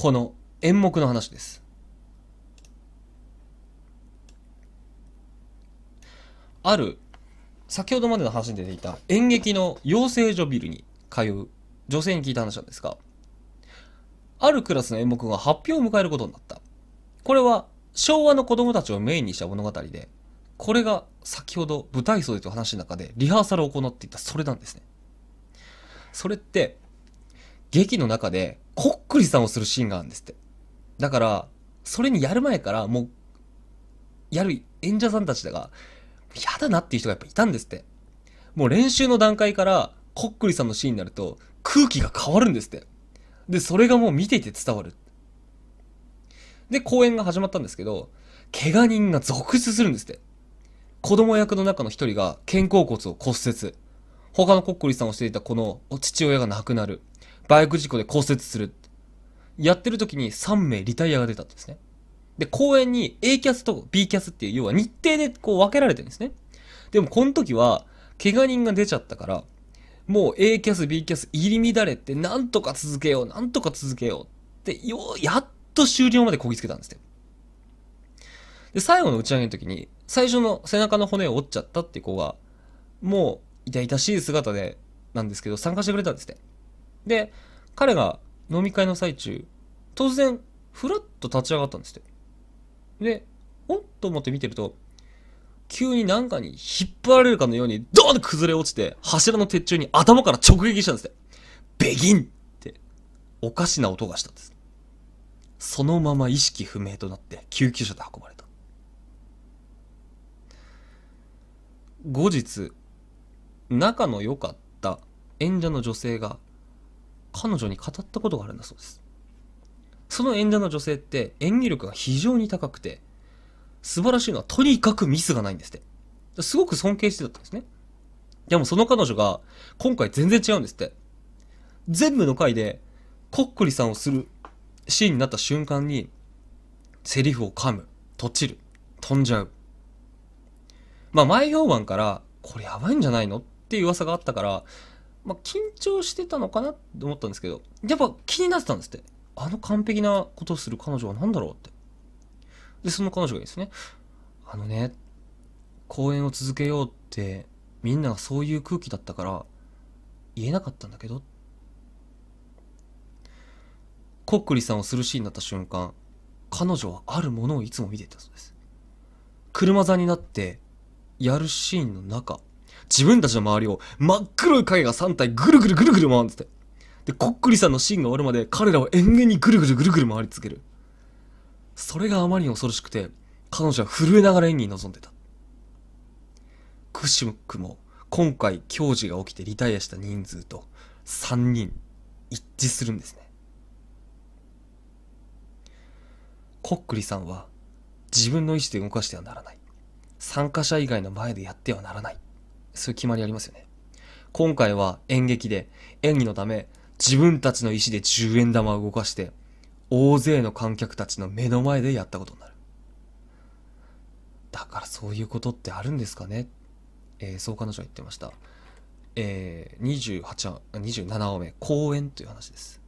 この演目の話です。ある先ほどまでの話に出ていた演劇の養成所ビルに通う女性に聞いた話なんですがあるクラスの演目が発表を迎えることになったこれは昭和の子供たちをメインにした物語でこれが先ほど舞台袖という話の中でリハーサルを行っていたそれなんですねそれって劇の中で、こっくりさんをするシーンがあるんですって。だから、それにやる前から、もう、やる演者さんたちだが、嫌だなっていう人がやっぱいたんですって。もう練習の段階から、こっくりさんのシーンになると、空気が変わるんですって。で、それがもう見ていて伝わる。で、公演が始まったんですけど、怪我人が続出するんですって。子供役の中の一人が肩甲骨を骨折。他のこっくりさんをしていたこの父親が亡くなる。バイク事故で骨折する。やってる時に3名リタイアが出たんですね。で、公演に A キャスと B キャスっていう、要は日程でこう分けられてるんですね。でもこの時は、怪我人が出ちゃったから、もう A キャス、B キャス入り乱れて、なんとか続けよう、なんとか続けようって、ようやっと終了までこぎつけたんですよ。で、最後の打ち上げの時に、最初の背中の骨を折っちゃったっていう子が、もう痛々しい姿で、なんですけど、参加してくれたんですね。で、彼が飲み会の最中、突然、ふらっと立ち上がったんですって。で、おっと思って見てると、急になんかに引っ張られるかのように、ドーンと崩れ落ちて、柱の鉄柱に頭から直撃したんですって。ベギンって、おかしな音がしたんです。そのまま意識不明となって、救急車で運ばれた。後日、仲の良かった演者の女性が彼女に語ったことがあるんだそうです。その演者の女性って演技力が非常に高くて、素晴らしいのはとにかくミスがないんですって。すごく尊敬してたんですね。でもその彼女が今回全然違うんですって。全部の回でコックリさんをするシーンになった瞬間に、セリフを噛む、とちる、飛んじゃう。まあ前評判から、これやばいんじゃないのっていう噂があったから、まあ、緊張してたのかなって思ったんですけど、やっぱ気になってたんですって。あの完璧なことをする彼女は何だろうって。で、その彼女がですね、あのね、公演を続けようって、みんながそういう空気だったから、言えなかったんだけど。コックリさんをするシーンになった瞬間、彼女はあるものをいつも見ていたそうです。車座になって、やるシーンの中、自分たちの周りを真っ黒い影が3体ぐるぐるぐるぐる回るんですって。で、こっくりさんのシーンが終わるまで彼らは延々にぐるぐるぐるぐる回り続ける。それがあまりに恐ろしくて、彼女は震えながら演技に臨んでた。くしくも、今回教授が起きてリタイアした人数と3人一致するんですね。コックリさんは自分の意思で動かしてはならない。参加者以外の前でやってはならない。そういう決まりありますよね。今回は演劇で、演技のため、自分たちの意思で10円玉を動かして、大勢の観客たちの目の前でやったことになる。だからそういうことってあるんですかねえー、そう彼女は言ってました。えー、28、27話目、公演という話です。